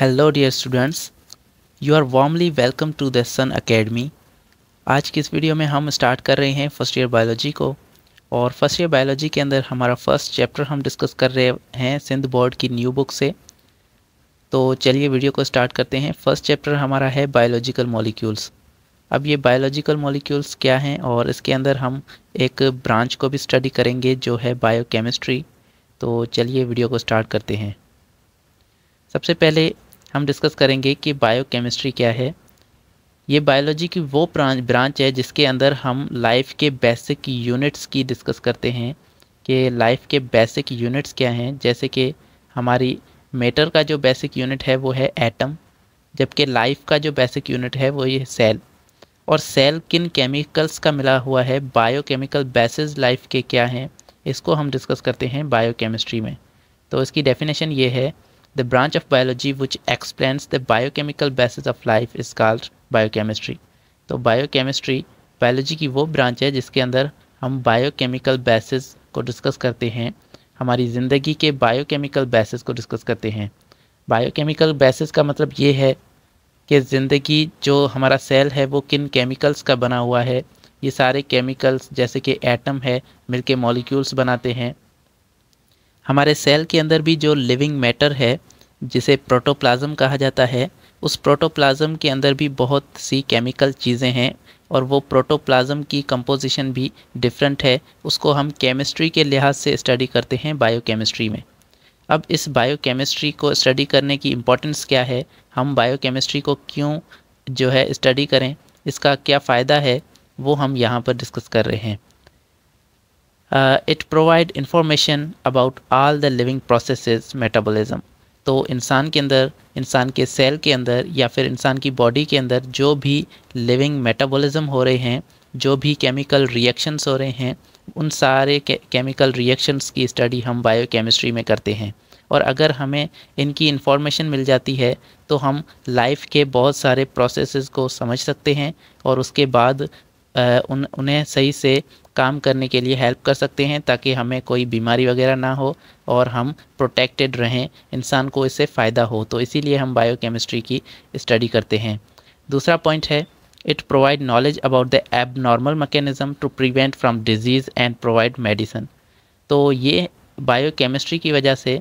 Hello dear students you are warmly welcome to the sun academy आज की इस video में हम स्टार्ट कर रहे हैं फर्स्ट ईयर बायोलॉजी को और फर्स्ट ईयर बायोलॉजी के अंदर हमारा फर्स्ट चैप्टर हम डिस्कस कर रहे हैं सिंध बोर्ड की न्यू बुक से तो चलिए वीडियो को स्टार्ट करते हैं फर्स्ट चैप्टर हमारा है बायोलॉजिकल मॉलिक्यूल्स अब ये बायोलॉजिकल मॉलिक्यूल्स क्या हैं और इसके अंदर हम एक ब्रांच को भी स्टडी करेंगे जो है बायोकेमिस्ट्री तो चलिए वीडियो को स्टार्ट करते हैं सबसे पहले हम डिस्कस करेंगे कि बायोकेमिस्ट्री क्या है ये बायोलॉजी की वो ब्रांच है जिसके अंदर हम लाइफ के बेसिक यूनिट्स की डिस्कस करते हैं कि लाइफ के बेसिक यूनिट्स क्या हैं जैसे कि हमारी मेटर का जो बेसिक यूनिट है वो है एटम जबकि लाइफ का जो बेसिक यूनिट है वो ये सेल और सेल किन केमिकल्स का मिला हुआ है बायोकेमिकल बेसिस लाइफ के क्या हैं इसको हम डिस्कस करते हैं बायोकेमिस्ट्री में तो इसकी डेफिनेशन ये है The branch of biology which explains the biochemical basis of life is called biochemistry. तो biochemistry biology की वो branch है जिसके अंदर हम biochemical basis को discuss करते हैं हमारी ज़िंदगी के biochemical basis को discuss करते हैं biochemical basis का मतलब ये है कि ज़िंदगी जो हमारा cell है वो किन chemicals का बना हुआ है ये सारे chemicals जैसे कि atom है मिलके molecules बनाते हैं हमारे सेल के अंदर भी जो लिविंग मैटर है जिसे प्रोटोप्लाज्म कहा जाता है उस प्रोटोप्लाज्म के अंदर भी बहुत सी केमिकल चीज़ें हैं और वो प्रोटोप्लाज्म की कंपोजिशन भी डिफरेंट है उसको हम केमिस्ट्री के लिहाज से स्टडी करते हैं बायोकेमिस्ट्री में अब इस बायोकेमिस्ट्री को स्टडी करने की इम्पोर्टेंस क्या है हम बायोकेमिस्ट्री को क्यों जो है स्टडी करें इसका क्या फ़ायदा है वो हम यहाँ पर डिस्कस कर रहे हैं uh, it provide information about all the living processes metabolism तो इंसान के अंदर इंसान के सेल के अंदर या फिर इंसान की बॉडी के अंदर जो भी लिविंग मेटाबॉलिज्म हो रहे हैं जो भी केमिकल रिएक्शंस हो रहे हैं उन सारे केमिकल रिएक्शंस की स्टडी हम बायोकेमिस्ट्री में करते हैं और अगर हमें इनकी इंफॉर्मेशन मिल जाती है तो हम लाइफ के बहुत सारे प्रोसेसेस को समझ सकते हैं और उसके बाद uh, उन उन्हें सही से काम करने के लिए हेल्प कर सकते हैं ताकि हमें कोई बीमारी वगैरह ना हो और हम प्रोटेक्टेड रहें इंसान को इससे फ़ायदा हो तो इसीलिए हम बायोकेमिस्ट्री की स्टडी करते हैं दूसरा पॉइंट है provide knowledge about the abnormal mechanism to prevent from disease and provide medicine तो ये बायो की वजह से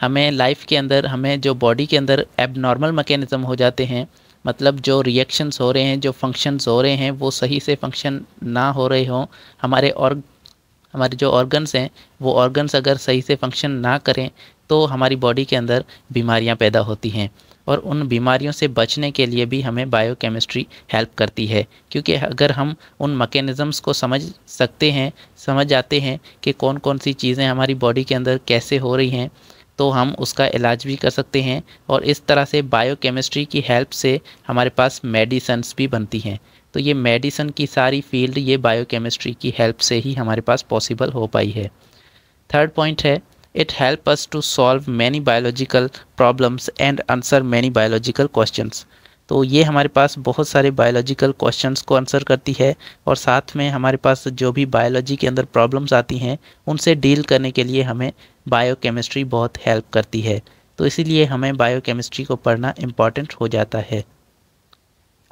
हमें लाइफ के अंदर हमें जो बॉडी के अंदर एबनॉर्मल नॉर्मल हो जाते हैं मतलब जो रिएक्शंस हो रहे हैं जो फंक्शंस हो रहे हैं वो सही से फंक्शन ना हो रहे हों हमारे और हमारे जो ऑर्गन्स हैं वो ऑर्गन्स अगर सही से फंक्शन ना करें तो हमारी बॉडी के अंदर बीमारियां पैदा होती हैं और उन बीमारियों से बचने के लिए भी हमें बायोकेमिस्ट्री हेल्प करती है क्योंकि अगर हम उन मकैनिज़म्स को समझ सकते हैं समझ आते हैं कि कौन कौन सी चीज़ें हमारी बॉडी के अंदर कैसे हो रही हैं तो हम उसका इलाज भी कर सकते हैं और इस तरह से बायोकेमिस्ट्री की हेल्प से हमारे पास मेडिसन्स भी बनती हैं तो ये मेडिसन की सारी फील्ड ये बायोकेमिस्ट्री की हेल्प से ही हमारे पास पॉसिबल हो पाई है थर्ड पॉइंट है it help us to solve many biological problems and answer many biological questions तो ये हमारे पास बहुत सारे बायोलॉजिकल क्वेश्चंस को आंसर करती है और साथ में हमारे पास जो भी बायोलॉजी के अंदर प्रॉब्लम्स आती हैं उनसे डील करने के लिए हमें बायोकेमिस्ट्री बहुत हेल्प करती है तो इसीलिए हमें बायोकेमिस्ट्री को पढ़ना इम्पॉर्टेंट हो जाता है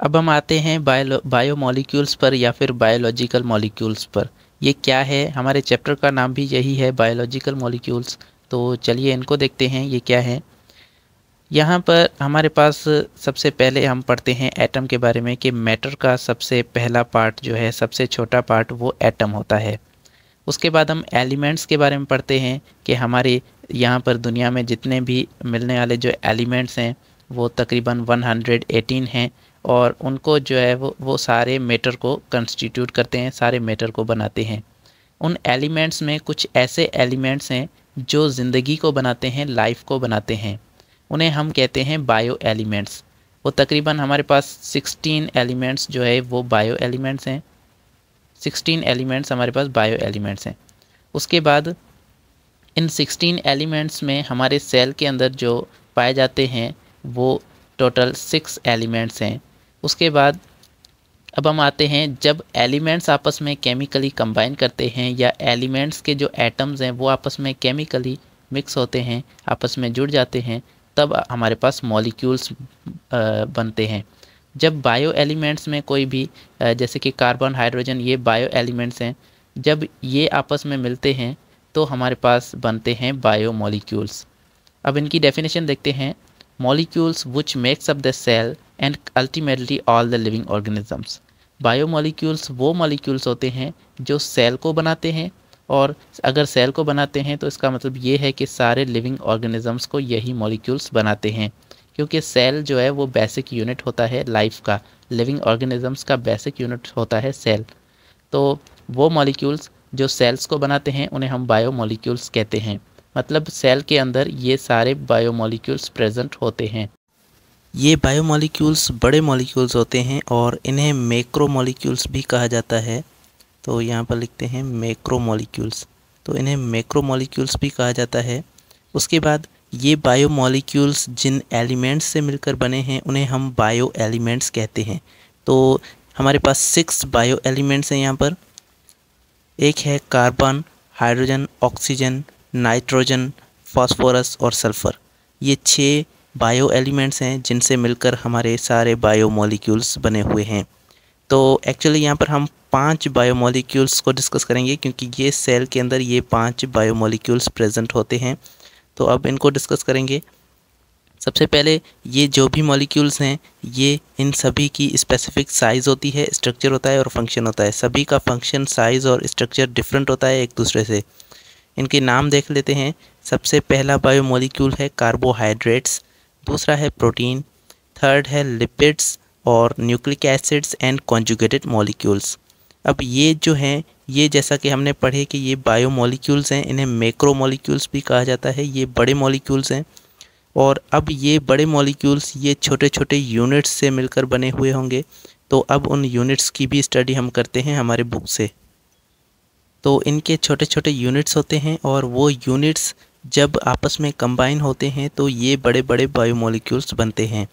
अब हम आते हैं बायो मॉलिक्यूल्स पर या फिर बायोलॉजिकल मॉलिक्यूल्स पर ये क्या है हमारे चैप्टर का नाम भी यही है बायोलॉजिकल मॉलिक्यूल्स तो चलिए इनको देखते हैं ये क्या है यहाँ पर हमारे पास सबसे पहले हम पढ़ते हैं एटम के बारे में कि मैटर का सबसे पहला पार्ट जो है सबसे छोटा पार्ट वो एटम होता है उसके बाद हम एलिमेंट्स के बारे में पढ़ते हैं कि हमारे यहाँ पर दुनिया में जितने भी मिलने वाले जो एलिमेंट्स हैं वो तकरीबन 118 हैं और उनको जो है वो वो सारे मेटर को कंस्टिट्यूट करते हैं सारे मेटर को बनाते हैं उन एलिमेंट्स में कुछ ऐसे एलिमेंट्स हैं जो ज़िंदगी को बनाते हैं लाइफ को बनाते हैं उन्हें हम कहते हैं बायो एलिमेंट्स वो तकरीबन हमारे पास सिक्सटीन एलिमेंट्स जो है वो बायो एलिमेंट्स हैं सिक्सटीन एलिमेंट्स हमारे पास बायो एलिमेंट्स हैं उसके बाद इन सिक्सटीन एलिमेंट्स में हमारे सेल के अंदर जो पाए जाते हैं वो टोटल सिक्स एलिमेंट्स हैं उसके बाद अब हम आते हैं जब एलिमेंट्स आपस में केमिकली कंबाइन करते हैं या एलिमेंट्स के जो एटम्स हैं वो आपस में केमिकली मिक्स होते हैं आपस में जुड़ जाते हैं तब हमारे पास मॉलिक्यूल्स बनते हैं जब बायो एलिमेंट्स में कोई भी जैसे कि कार्बन हाइड्रोजन ये बायो एलिमेंट्स हैं जब ये आपस में मिलते हैं तो हमारे पास बनते हैं बायो मॉलिक्यूल्स अब इनकी डेफिनेशन देखते हैं molecules makes up the cell and ultimately all the living organisms bio molecules वो मॉलिक्यूल्स होते हैं जो सेल को बनाते हैं और अगर सेल को बनाते हैं तो इसका मतलब ये है कि सारे लिविंग ऑर्गेनिजम्स को यही मॉलिक्यूल्स बनाते हैं क्योंकि सेल जो है वो बेसिक यूनिट होता है लाइफ का लिविंग ऑर्गेनिजम्स का बेसिक यूनिट होता है सेल तो वो मॉलिक्यूल्स जो सेल्स को बनाते हैं उन्हें हम बायो मॉलिक्यूल्स कहते हैं मतलब सेल के अंदर ये सारे बायो मॉलिक्यूल्स प्रेजेंट होते हैं ये बायो मॉलिक्यूल्स बड़े मॉलिक्यूल्स होते हैं और इन्हें मैक्रो मॉलिक्यूल्स भी कहा जाता है तो यहाँ पर लिखते हैं मैक्रो मोलिक्यूल्स तो इन्हें मैक्रो मोलिक्यूल्स भी कहा जाता है उसके बाद ये बायो मोलिक्यूल्स जिन एलिमेंट्स से मिलकर बने हैं उन्हें हम बायो एलिमेंट्स कहते हैं तो हमारे पास सिक्स बायो एलिमेंट्स हैं यहाँ पर एक है carbon hydrogen oxygen nitrogen phosphorus और सल्फ़र ये छः बायो एलिमेंट्स हैं जिनसे मिलकर हमारे सारे बायो मोलिक्यूल्स बने हुए हैं तो एक्चुअली यहाँ पर हम पांच बायोमोलिक्यूल्स को डिस्कस करेंगे क्योंकि ये सेल के अंदर ये पांच बायोमोलिक्यूल्स प्रेजेंट होते हैं तो अब इनको डिस्कस करेंगे सबसे पहले ये जो भी मॉलिक्यूल्स हैं ये इन सभी की स्पेसिफिक साइज़ होती है स्ट्रक्चर होता है और फंक्शन होता है सभी का फंक्शन साइज़ और स्ट्रक्चर डिफरेंट होता है एक दूसरे से इनके नाम देख लेते हैं सबसे पहला बायोमोलिक्यूल है कार्बोहाइड्रेट्स दूसरा है प्रोटीन थर्ड है लिपिड्स और nucleic acids and conjugated molecules अब ये जो हैं ये जैसा कि हमने पढ़े कि ये बायो मॉलिक्यूल्स हैं इन्हें मैक्रो मॉलिक्यूल्स भी कहा जाता है ये बड़े मॉलिक्यूल्स हैं और अब ये बड़े मॉलिक्यूल्स ये छोटे छोटे यूनिट्स से मिलकर बने हुए होंगे तो अब उन यूनिट्स की भी स्टडी हम करते हैं हमारे बुक से तो इनके छोटे छोटे यूनिट्स होते हैं और वो यूनिट्स जब आपस में कंबाइन होते हैं तो ये बड़े बड़े बायो मॉलिक्यूल्स बनते हैं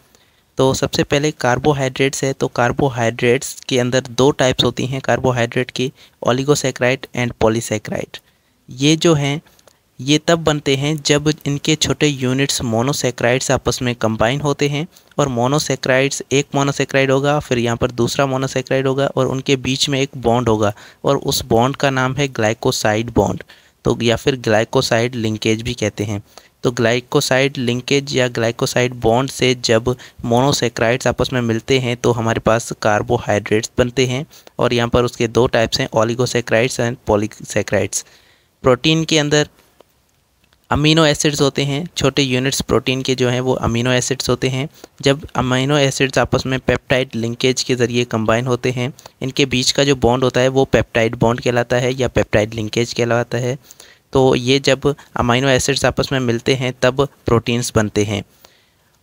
तो सबसे पहले कार्बोहाइड्रेट्स है तो कार्बोहाइड्रेट्स के अंदर दो टाइप्स होती हैं कार्बोहाइड्रेट की ओलिगोसेक्राइट एंड पॉलीसेक्राइट ये जो हैं ये तब बनते हैं जब इनके छोटे यूनिट्स मोनोसेक्राइड्स आपस में कंबाइन होते हैं और मोनोसेक्राइड्स एक मोनोसेक्राइड होगा फिर यहाँ पर दूसरा मोनोसेक्राइड होगा और उनके बीच में एक बॉन्ड होगा और उस बॉन्ड का नाम है ग्लाइकोसाइड बॉन्ड तो या फिर ग्लाइकोसाइड लिंकेज भी कहते हैं तो ग्लाइकोसाइड लिंकेज या ग्लाइकोसाइड बॉन्ड से जब मोनोसेक्राइड्स आपस में मिलते हैं तो हमारे पास कार्बोहाइड्रेट्स बनते हैं और यहाँ पर उसके दो टाइप्स हैं ऑलिगोसेक्राइड्स एंड पॉलीसेक्राइड्स प्रोटीन के अंदर अमीनो एसिड्स होते हैं छोटे यूनिट्स प्रोटीन के जो हैं वो अमीनो एसिड्स होते हैं जब अमीनो एसिड्स आपस में पेप्टाइड लिंकेज के ज़रिए कंबाइन होते हैं इनके बीच का जो बॉन्ड होता है वो पेप्टाइड बॉन्ड कहलाता है या पेप्टाइड लिंकेज कहलाता है तो ये जब अमाइनो एसिड्स आपस में मिलते हैं तब प्रोटीन्स बनते हैं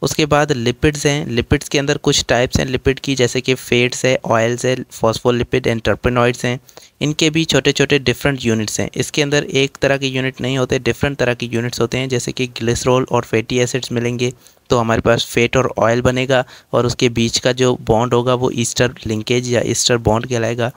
उसके बाद लिपिड्स हैं लिपिड्स के अंदर कुछ टाइप्स हैं लिपिड की जैसे कि फेट्स है ऑयल्स है फॉस्फोलिपिड एंड टर्पेनॉइड्स हैं इनके भी छोटे छोटे डिफरेंट यूनिट्स हैं इसके अंदर एक तरह के यूनिट नहीं होते डिफरेंट तरह के यूनिट्स होते हैं जैसे कि ग्लिसरॉल और फैटी एसिड्स मिलेंगे तो हमारे पास फेट और ऑयल बनेगा और उसके बीच का जो बॉन्ड होगा वो ईस्टर लिंकेज या ईस्टर बॉन्ड कहलाएगा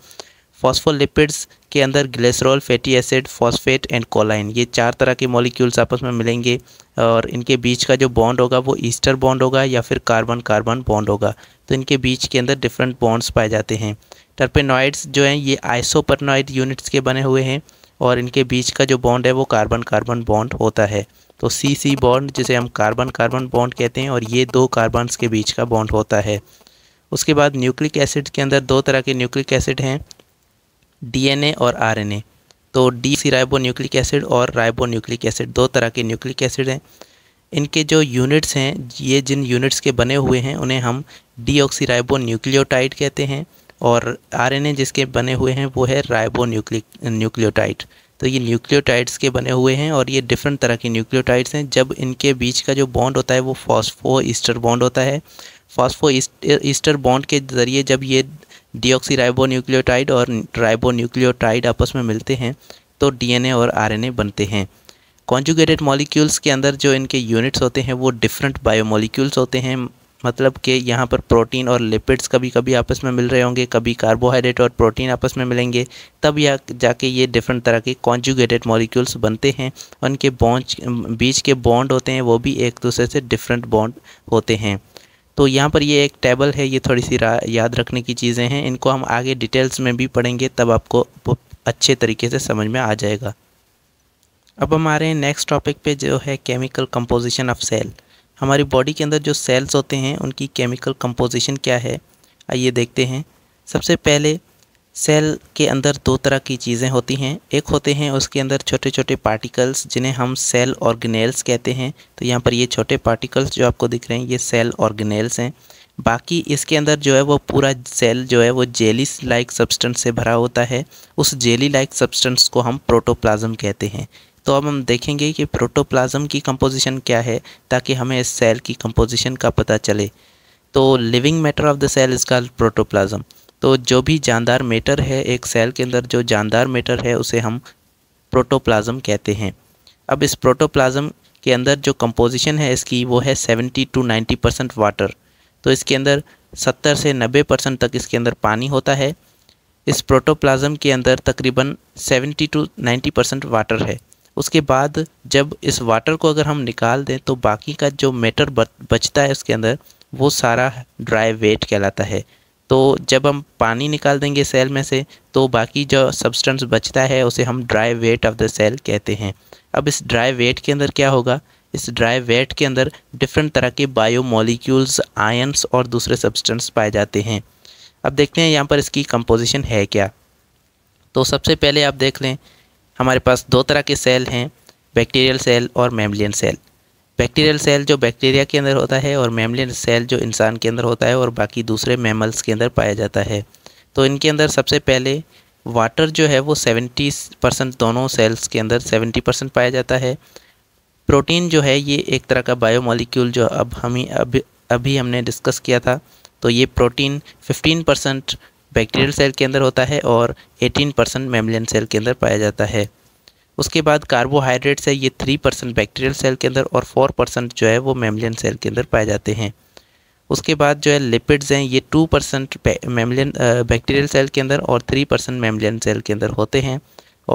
फॉस्फोलिपिड्स के अंदर glycerol fatty acid phosphate and choline ये चार तरह के मॉलिक्यूल्स आपस में मिलेंगे और इनके बीच का जो बॉन्ड होगा वो ईस्टर बॉन्ड होगा या फिर कार्बन कार्बन बॉन्ड होगा तो इनके बीच के अंदर डिफरेंट बॉन्ड्स पाए जाते हैं टर्पेनॉइड्स जो हैं ये आइसोपरनॉइड यूनिट्स के बने हुए हैं और इनके बीच का जो बॉन्ड है वो कार्बन कार्बन बॉन्ड होता है तो सी सी बॉन्ड जिसे हम कार्बन कार्बन बॉन्ड कहते हैं और ये दो कार्बन्स के बीच का बॉन्ड होता है उसके बाद न्यूक्लिक एसिड के अंदर दो तरह के न्यूक्लिक एसिड हैं डीएनए और आरएनए तो डी सी न्यूक्लिक एसिड और राइबो न्यूक्लिक एसिड दो तरह के न्यूक्लिक एसिड हैं इनके जो यूनिट्स हैं ये जिन यूनिट्स के बने हुए हैं उन्हें हम डीऑक्सीराइबो न्यूक्लियोटाइड कहते हैं और आरएनए जिसके बने हुए हैं वो है राइबो न्यूक्लिक न्यूक्लियोटाइड तो ये न्यूक्लियोटाइड्स के बने हुए हैं और ये डिफरेंट तरह के न्यूक्लियोटाइड्स हैं जब इनके बीच का जो बॉन्ड होता है वो फॉस्फो ईस्टर बॉन्ड होता है फॉस्फो ईस्टर बॉन्ड के ज़रिए जब ये न्यूक्लियोटाइड और राइबोन्यूक्लियोटाइड आपस में मिलते हैं तो डी और आर बनते हैं कॉन्जुगेटेड मॉलिक्यूल्स के अंदर जो इनके यूनिट्स होते हैं वो डिफरेंट बायोमोलिक्यूल्स होते हैं मतलब कि यहाँ पर प्रोटीन और लिपिड्स कभी कभी आपस में मिल रहे होंगे कभी कार्बोहाइड्रेट और प्रोटीन आपस में मिलेंगे तब या जाके ये डिफरेंट तरह के कॉन्जुगेटेड मॉलिक्यूल्स बनते हैं उनके बॉन्च बीच के बॉन्ड होते हैं वो भी एक दूसरे से डिफरेंट बॉन्ड होते हैं तो यहाँ पर ये एक टेबल है ये थोड़ी सी याद रखने की चीज़ें हैं इनको हम आगे डिटेल्स में भी पढ़ेंगे तब आपको अच्छे तरीके से समझ में आ जाएगा अब हमारे नेक्स्ट टॉपिक पे जो है केमिकल कंपोजिशन ऑफ सेल हमारी बॉडी के अंदर जो सेल्स होते हैं उनकी केमिकल कंपोजिशन क्या है आइए देखते हैं सबसे पहले सेल के अंदर दो तरह की चीज़ें होती हैं एक होते हैं उसके अंदर छोटे छोटे पार्टिकल्स जिन्हें हम सेल ऑर्गेनेल्स कहते हैं तो यहाँ पर ये छोटे पार्टिकल्स जो आपको दिख रहे हैं ये सेल ऑर्गेनेल्स हैं बाकी इसके अंदर जो है वो पूरा सेल जो है वो जेली लाइक सब्सटेंस से भरा होता है उस जेली लाइक सब्सटेंस को हम प्रोटोप्लाज्म कहते हैं तो अब हम देखेंगे कि प्रोटोप्लाज्म की कंपोजिशन क्या है ताकि हमें इस सेल की कंपोजिशन का पता चले तो living matter of the cell is called protoplasm तो जो भी जानदार मेटर है एक सेल के अंदर जो जानदार मेटर है उसे हम प्रोटोप्लाज्म कहते हैं अब इस प्रोटोप्लाज्म के अंदर जो कंपोजिशन है इसकी वो है 70 टू 90 परसेंट वाटर तो इसके अंदर 70 से 90 परसेंट तक इसके अंदर पानी होता है इस प्रोटोप्लाज्म के अंदर तकरीबन 70 टू 90 परसेंट वाटर है उसके बाद जब इस वाटर को अगर हम निकाल दें तो बाकी का जो मेटर बचता है उसके अंदर वो सारा ड्राई वेट कहलाता है तो जब हम पानी निकाल देंगे सेल में से तो बाकी जो सब्सटेंस बचता है उसे हम dry weight of the cell कहते हैं अब इस ड्राई वेट के अंदर क्या होगा इस ड्राई वेट के अंदर डिफरेंट तरह के बायोमोलिक्यूल्स आयन्स और दूसरे सब्सटेंस पाए जाते हैं अब देखते हैं यहाँ पर इसकी कंपोजिशन है क्या तो सबसे पहले आप देख लें हमारे पास दो तरह के सेल हैं बैक्टीरियल सेल और मेमलियन सेल बैक्टीरियल सेल जो बैक्टीरिया के अंदर होता है और मेमलिन सेल जो इंसान के अंदर होता है और बाकी दूसरे मेमल्स के अंदर पाया जाता है तो इनके अंदर सबसे पहले वाटर जो है वो 70 परसेंट दोनों सेल्स के अंदर 70 परसेंट पाया जाता है प्रोटीन जो है ये एक तरह का बायोमोलिक्यूल जो अब हम अभी अभी हमने डिस्कस किया था तो ये प्रोटीन 15 परसेंट बैक्टीरियल सेल के अंदर होता है और 18 परसेंट मेमलियन सेल के अंदर पाया जाता है उसके बाद कार्बोहाइड्रेट्स है ये थ्री परसेंट बैक्टीरियल सेल के अंदर और फोर परसेंट जो है वो मेमलियन सेल के अंदर पाए जाते हैं उसके बाद जो है लिपिड्स हैं ये two percent mammalian bacterial cell के अंदर और थ्री परसेंट मेमलियन सेल के अंदर होते हैं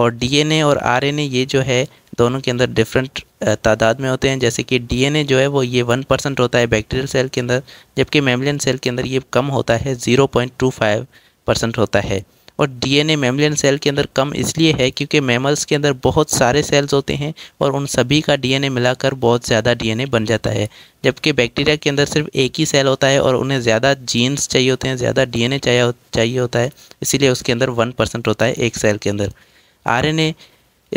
और डीएनए और आरएनए ये जो है दोनों के अंदर डिफरेंट तादाद में होते हैं जैसे कि डीएनए जो है वो ये वन परसेंट होता है बैक्टीरियल सेल के अंदर जबकि मेमलियन सेल के अंदर ये कम होता है zero point two five percent होता है और डीएनए मेमलियन सेल के अंदर कम इसलिए है क्योंकि मेमल्स के अंदर बहुत सारे सेल्स होते हैं और उन सभी का डीएनए मिलाकर बहुत ज़्यादा डीएनए बन जाता है जबकि बैक्टीरिया के अंदर सिर्फ एक ही सेल होता है और उन्हें ज़्यादा जीन्स चाहिए होते हैं ज़्यादा डी चाहिए चाहिए होता है इसीलिए उसके अंदर वन परसेंट होता है एक सेल के अंदर आर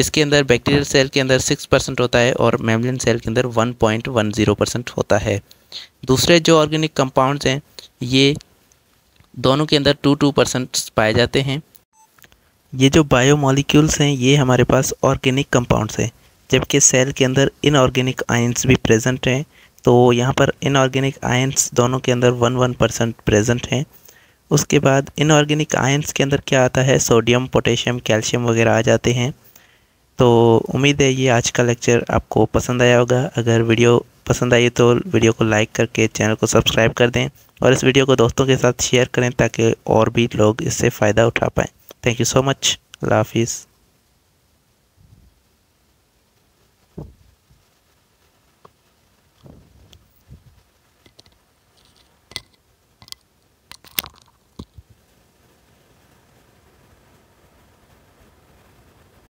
इसके अंदर बैक्टीरियल सेल के अंदर सिक्स परसेंट होता है और मेमलियन सेल के अंदर one point one zero percent होता है दूसरे जो ऑर्गेनिक कंपाउंड्स हैं ये दोनों के अंदर टू टू परसेंट पाए जाते हैं ये जो बायोमोलिक्यूल्स हैं ये हमारे पास ऑर्गेनिक कंपाउंड्स हैं जबकि सेल के अंदर इनऑर्गेनिक आयंस भी प्रेजेंट हैं तो यहाँ पर इनऑर्गेनिक आयंस दोनों के अंदर वन वन परसेंट प्रेजेंट हैं उसके बाद इनऑर्गेनिक आयंस के अंदर क्या आता है सोडियम पोटेशियम कैल्शियम वगैरह आ जाते हैं तो उम्मीद है ये आज का लेक्चर आपको पसंद आया होगा अगर वीडियो पसंद आई तो वीडियो को लाइक करके चैनल को सब्सक्राइब कर दें और इस वीडियो को दोस्तों के साथ शेयर करें ताकि और भी लोग इससे फ़ायदा उठा पाएँ थैंक यू सो मच अल्लाह हाफिज़